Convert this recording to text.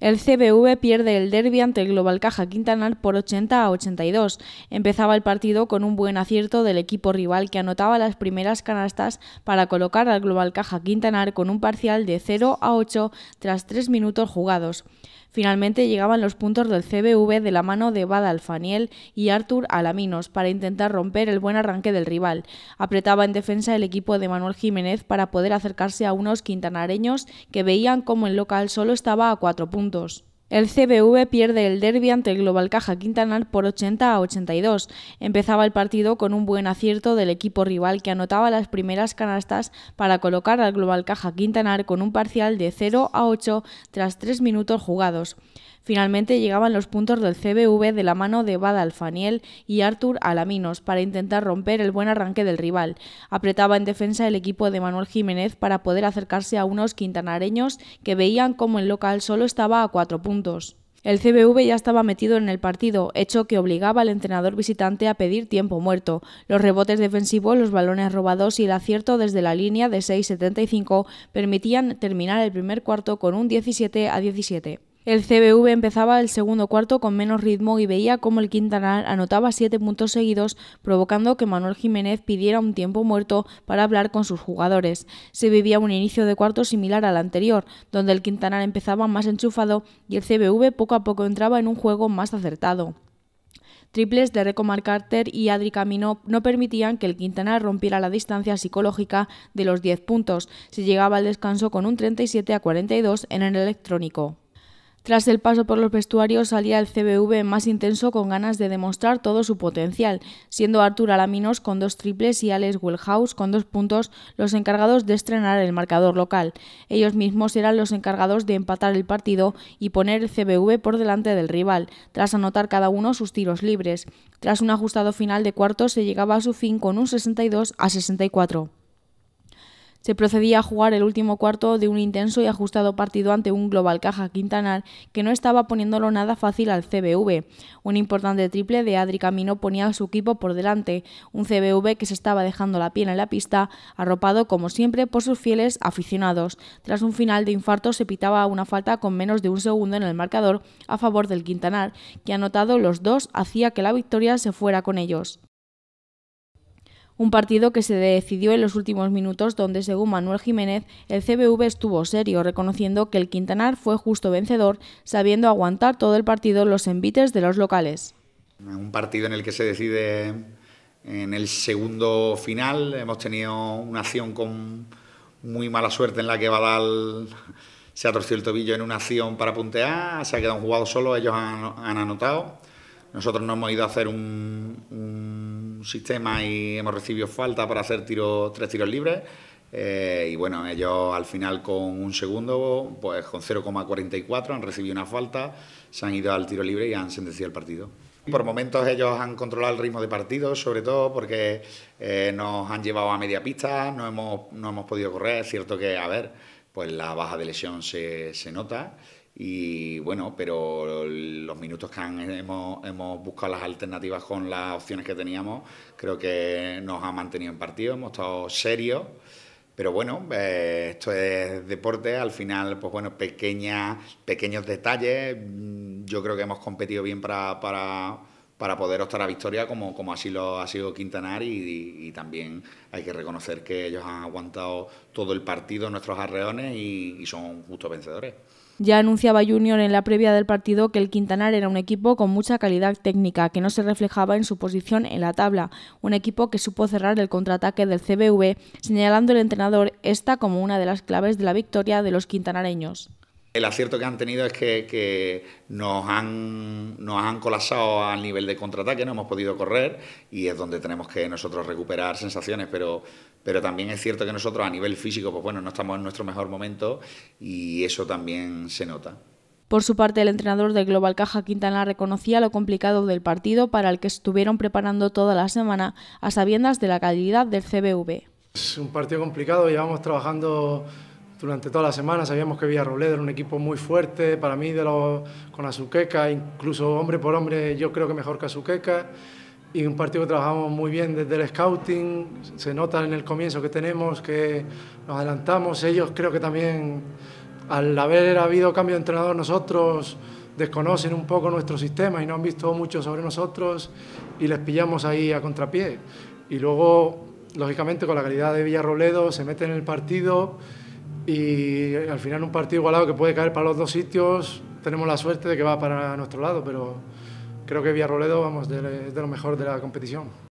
El CBV pierde el derby ante el Global Caja Quintanar por 80 a 82. Empezaba el partido con un buen acierto del equipo rival que anotaba las primeras canastas para colocar al Global Caja Quintanar con un parcial de 0 a 8 tras 3 minutos jugados. Finalmente llegaban los puntos del CBV de la mano de Bad Alfaniel y Artur Alaminos para intentar romper el buen arranque del rival. Apretaba en defensa el equipo de Manuel Jiménez para poder acercarse a unos quintanareños que veían como el local solo estaba a cuatro puntos. El CBV pierde el derby ante el Global Caja Quintanar por 80 a 82. Empezaba el partido con un buen acierto del equipo rival que anotaba las primeras canastas para colocar al Global Caja Quintanar con un parcial de 0 a 8 tras 3 minutos jugados. Finalmente llegaban los puntos del CBV de la mano de Badal Alfaniel y Artur Alaminos para intentar romper el buen arranque del rival. Apretaba en defensa el equipo de Manuel Jiménez para poder acercarse a unos quintanareños que veían como el local solo estaba a cuatro puntos. El CBV ya estaba metido en el partido, hecho que obligaba al entrenador visitante a pedir tiempo muerto. Los rebotes defensivos, los balones robados y el acierto desde la línea de 6.75 permitían terminar el primer cuarto con un 17 a 17. El CBV empezaba el segundo cuarto con menos ritmo y veía cómo el Quintanar anotaba siete puntos seguidos, provocando que Manuel Jiménez pidiera un tiempo muerto para hablar con sus jugadores. Se vivía un inicio de cuarto similar al anterior, donde el Quintanar empezaba más enchufado y el CBV poco a poco entraba en un juego más acertado. Triples de Recomar Carter y Adri Camino no permitían que el Quintanar rompiera la distancia psicológica de los 10 puntos. Se llegaba al descanso con un 37 a 42 en el electrónico. Tras el paso por los vestuarios salía el CBV más intenso con ganas de demostrar todo su potencial, siendo Artur Alaminos con dos triples y Alex Wellhouse con dos puntos los encargados de estrenar el marcador local. Ellos mismos eran los encargados de empatar el partido y poner el CBV por delante del rival, tras anotar cada uno sus tiros libres. Tras un ajustado final de cuartos se llegaba a su fin con un 62 a 64 se procedía a jugar el último cuarto de un intenso y ajustado partido ante un Global Caja Quintanar que no estaba poniéndolo nada fácil al CBV. Un importante triple de Adri Camino ponía a su equipo por delante, un CBV que se estaba dejando la piel en la pista, arropado como siempre por sus fieles aficionados. Tras un final de infarto se pitaba una falta con menos de un segundo en el marcador a favor del Quintanar, que anotado los dos hacía que la victoria se fuera con ellos. Un partido que se decidió en los últimos minutos donde, según Manuel Jiménez, el CBV estuvo serio, reconociendo que el Quintanar fue justo vencedor, sabiendo aguantar todo el partido los envites de los locales. Un partido en el que se decide en el segundo final. Hemos tenido una acción con muy mala suerte en la que Badal se ha torcido el tobillo en una acción para puntear, se ha quedado un jugador solo, ellos han, anotado. Nosotros no hemos ido a hacer un un sistema y hemos recibido falta para hacer tres tiros libres. Eh, y bueno, ellos al final con un segundo, pues con 0,44 han recibido una falta, se han ido al tiro libre y han sentenciado el partido. Por momentos ellos han controlado el ritmo de partido, sobre todo porque eh, nos han llevado a media pista, no hemos, no hemos podido correr. Es cierto que, a ver, pues la baja de lesión se, se nota. Y bueno, pero los minutos que hemos, buscado las alternativas con las opciones que teníamos, creo que nos ha mantenido en partido, hemos estado serios. Pero bueno, eh, esto es deporte, al final, pues bueno, pequeños detalles. Mm, yo creo que hemos competido bien para, para, poder optar a victoria, como, así lo ha sido Quintanar, y, también hay que reconocer que ellos han aguantado todo el partido, nuestros arreones, y son justos vencedores. Ya anunciaba Junior en la previa del partido que el Quintanar era un equipo con mucha calidad técnica, que no se reflejaba en su posición en la tabla, un equipo que supo cerrar el contraataque del CBV, señalando el entrenador esta como una de las claves de la victoria de los quintanareños. El acierto que han tenido es que, nos, han, nos han colapsado al nivel de contraataque, no hemos podido correr y es donde tenemos que nosotros recuperar sensaciones, pero, también es cierto que nosotros a nivel físico, pues bueno, no estamos en nuestro mejor momento y eso también se nota. Por su parte, el entrenador de Global Caja Quintana reconocía lo complicado del partido para el que estuvieron preparando toda la semana a sabiendas de la calidad del CBV. Es un partido complicado, llevamos trabajando durante toda la semana. Sabíamos que roledo era un equipo muy fuerte, para mí, de los, con Azuqueca, incluso hombre por hombre, yo creo que mejor que Azuqueca. Y un partido que trabajamos muy bien desde el scouting, se nota en el comienzo que tenemos, que nos adelantamos. Ellos creo que también, al haber habido cambio de entrenador, nosotros desconocen un poco nuestro sistema y no han visto mucho sobre nosotros y les pillamos ahí a contrapié. Y luego, lógicamente, con la calidad de roledo se meten en el partido y al final un partido igualado que puede caer para los dos sitios, tenemos la suerte de que va para nuestro lado, pero creo que Villarroledo vamos, de lo mejor de la competición.